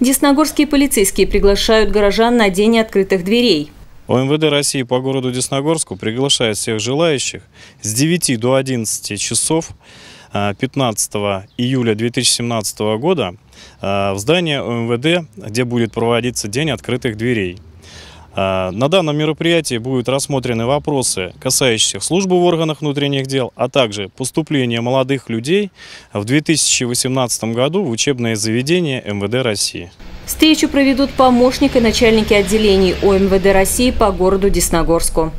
Десногорские полицейские приглашают горожан на День открытых дверей. ОМВД России по городу Десногорску приглашает всех желающих с 9 до 11 часов 15 а, июля 2017 года а, в здание ОМВД, где будет проводиться День открытых дверей. А, на данном мероприятии будут рассмотрены вопросы, касающиеся службы в органах внутренних дел, а также поступления молодых людей в 2018 году в учебное заведение МВД России. Встречу проведут помощник и начальники отделений ОМВД России по городу Десногорску.